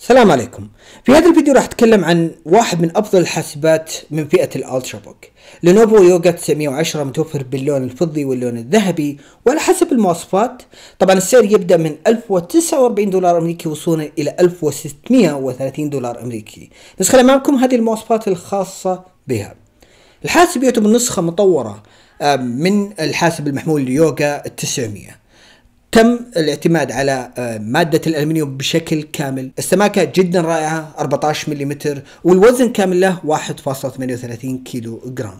السلام عليكم في هذا الفيديو راح اتكلم عن واحد من افضل الحاسبات من فئه الالترا بوك لينوفو يوجا 910 متوفر باللون الفضي واللون الذهبي وعلى حسب المواصفات طبعا السعر يبدا من 1049 دولار امريكي وصولا الى 1630 دولار امريكي نسخه امامكم هذه المواصفات الخاصه بها الحاسب يعتبر نسخه مطوره من الحاسب المحمول يوغا 900 تم الاعتماد على آه، مادة الألمنيوم بشكل كامل السماكة جدا رائعة 14 ملم والوزن كامل له 1.38 كيلو جرام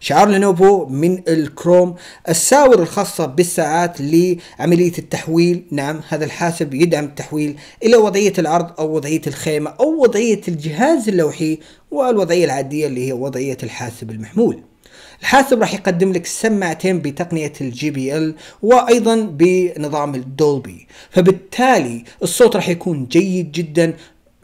شعار لينوفو من الكروم الساور الخاصة بالساعات لعملية التحويل نعم هذا الحاسب يدعم التحويل إلى وضعية العرض أو وضعية الخيمة أو وضعية الجهاز اللوحي والوضعية العادية اللي هي وضعية الحاسب المحمول الحاسب راح يقدم لك سماعتين بتقنية الجي بي ال وايضا بنظام الدولبي فبالتالي الصوت راح يكون جيد جدا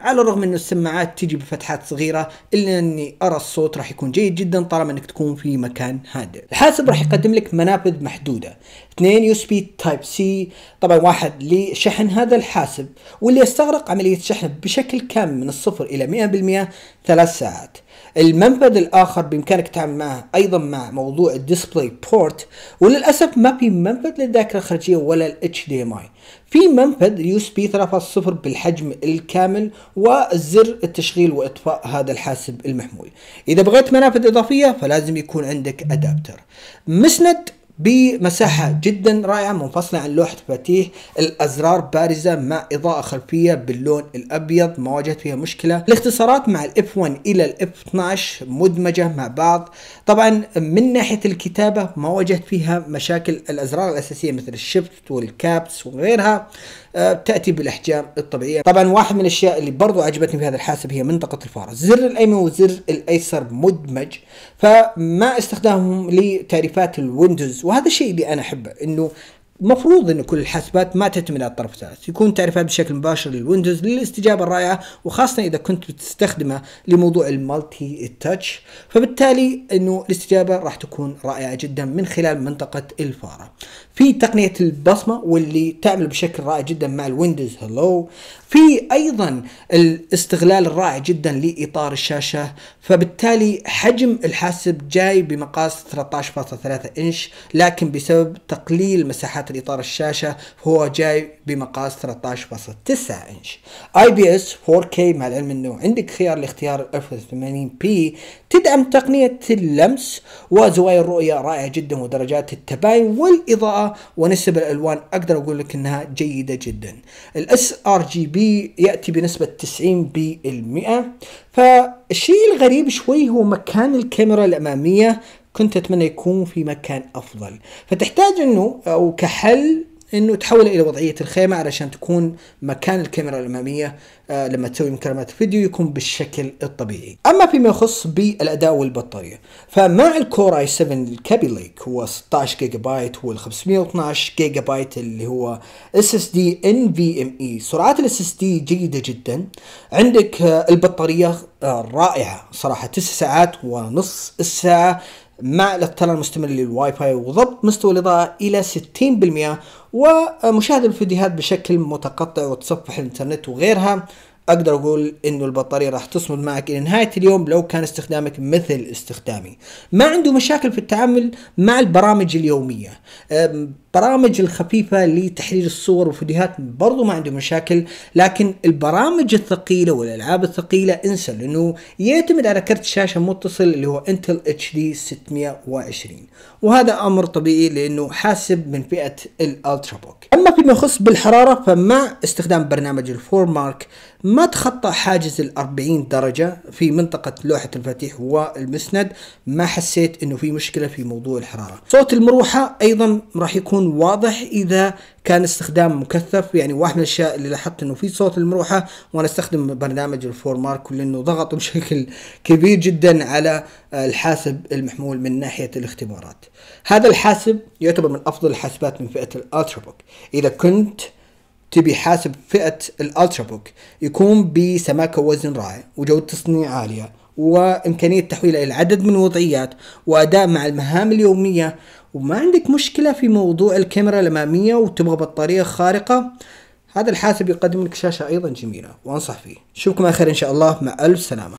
على الرغم ان السماعات تجي بفتحات صغيره الا اني ارى الصوت راح يكون جيد جدا طالما انك تكون في مكان هادئ. الحاسب راح يقدم لك منابذ محدوده، اثنين يو اس بي تايب سي، طبعا واحد لشحن هذا الحاسب واللي يستغرق عمليه شحنه بشكل كامل من الصفر الى 100% ثلاث ساعات. المنفذ الاخر بامكانك تعمل معه ايضا مع موضوع الديسبلاي بورت وللاسف ما في منفذ للذاكره الخارجيه ولا ال HDMI في منفذ يو اس بي 3.0 بالحجم الكامل وزر التشغيل واطفاء هذا الحاسب المحمول اذا بغيت منافذ اضافيه فلازم يكون عندك ادابتر مسند بمساحة جدا رائعة منفصلة عن لوحة مفاتيح الأزرار بارزة مع إضاءة خلفية باللون الأبيض ما واجهت فيها مشكلة الاختصارات مع الاف 1 إلى الاف 12 مدمجة مع بعض طبعا من ناحية الكتابة ما واجهت فيها مشاكل الأزرار الأساسية مثل الشفت والكابس وغيرها آه، تأتي بالأحجام الطبيعية طبعا واحد من الأشياء اللي برضو عجبتني في هذا الحاسب هي منطقة الفارة الزر الأيمن والزر الأيسر مدمج فما استخدامهم لتعريفات الويندوز وهذا الشيء اللي انا احبه انه مفروض ان كل الحاسبات ما تعتمد على الطرف الثالث يكون تعرفها بشكل مباشر للويندوز للاستجابه الرائعه وخاصه اذا كنت بتستخدمه لموضوع المالتي التاتش فبالتالي انه الاستجابه راح تكون رائعه جدا من خلال منطقه الفاره في تقنيه البصمه واللي تعمل بشكل رائع جدا مع الويندوز هلو في ايضا الاستغلال الرائع جدا لاطار الشاشه فبالتالي حجم الحاسب جاي بمقاس 13.3 انش لكن بسبب تقليل مساحات مساحة الإطار الشاشة هو جاي بمقاس 13.9 إنش اي بي اس 4K مع العلم أنه عندك خيار لاختيار 1080p تدعم تقنية اللمس وزوايا الرؤية رائعة جدا ودرجات التباين والإضاءة ونسب الألوان أقدر أقول لك أنها جيدة جدا الاس ار جي بي يأتي بنسبة 90% بالمئة فالشيء الغريب شوي هو مكان الكاميرا الأمامية كنت أتمنى يكون في مكان أفضل فتحتاج أنه أو كحل انه تحول الى وضعيه الخيمه علشان تكون مكان الكاميرا الاماميه آه لما تسوي مكالمات فيديو يكون بالشكل الطبيعي. اما فيما يخص بالاداء والبطاريه فمع الكور اي 7 الكابي ليك هو 16 جيجا بايت وال 512 جيجا بايت اللي هو اس اس دي ان في ام اي، سرعات الاس اس دي جيده جدا. عندك آه البطاريه آه رائعه صراحه 9 ساعات ونص الساعه مع الاتصال المستمر للواي فاي وضبط مستوى الإضاءة إلى 60% ومشاهدة الفيديوهات بشكل متقطع وتصفح الإنترنت وغيرها اقدر اقول انه البطاريه راح تصمد معك الى نهايه اليوم لو كان استخدامك مثل استخدامي ما عنده مشاكل في التعامل مع البرامج اليوميه برامج الخفيفة لتحليل الصور وفيديوهات برضو ما عنده مشاكل لكن البرامج الثقيلة والألعاب الثقيلة انسى لأنه يعتمد على كرت شاشة متصل اللي هو انتل اتش دي 620 وهذا أمر طبيعي لأنه حاسب من فئة الالترا بوك أما فيما يخص بالحرارة فمع استخدام برنامج الفور مارك ما تخطى حاجز ال 40 درجة في منطقة لوحة المفاتيح والمسند ما حسيت انه في مشكلة في موضوع الحرارة صوت المروحة ايضا راح يكون واضح اذا كان استخدام مكثف يعني واحد من الاشياء اللي لاحظت انه في صوت المروحه وانا استخدم برنامج الفور مارك لانه ضغط بشكل كبير جدا على الحاسب المحمول من ناحيه الاختبارات. هذا الحاسب يعتبر من افضل الحاسبات من فئه الالترا بوك. اذا كنت تبي حاسب فئة الالترا بوك يكون بسماكة وزن رائع وجودة تصنيع عالية وإمكانية تحويله إلى عدد من الوضعيات وأداء مع المهام اليومية وما عندك مشكلة في موضوع الكاميرا الأمامية وتبغى بطارية خارقة هذا الحاسب يقدم لك شاشة أيضا جميلة وأنصح فيه أشوفكم على خير إن شاء الله مع ألف سلامة